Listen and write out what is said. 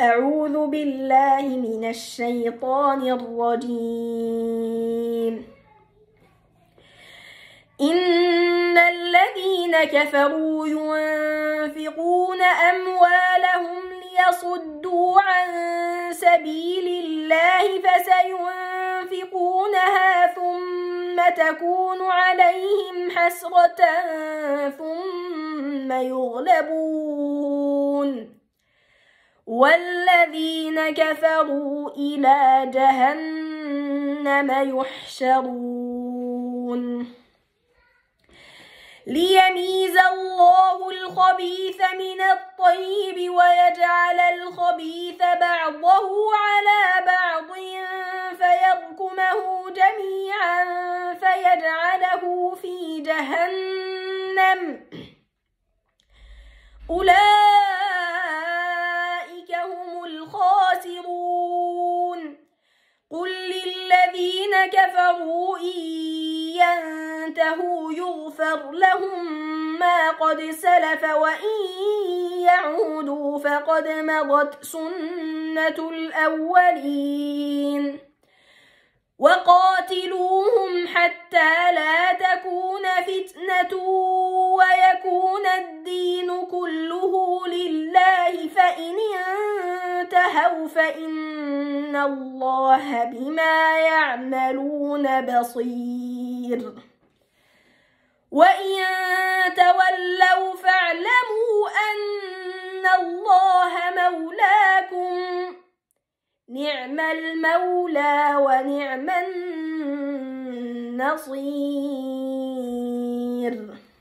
أعوذ بالله من الشيطان الرجيم إن الذين كفروا ينفقون أموالهم ليصدوا عن سبيل الله فسينفقونها ثم تكون عليهم حسرة ثم يغلبون والذين كفروا إلى جهنم يحشرون ليميز الله الخبيث من الطيب ويجعل الخبيث بعضه على بعض فيركمه جميعا فيجعله في جهنم أولئك كفروا إن ينتهوا يغفر لهم ما قد سلف وإن يعودوا فقد مضت سنة الأولين وقاتلوهم حتى لا تكون فتنة ويكون الدين كله لله فإن انتهوا فإن إن الله بما يعملون بصير وإن تولوا فاعلموا أن الله مولاكم نعم المولى ونعم النصير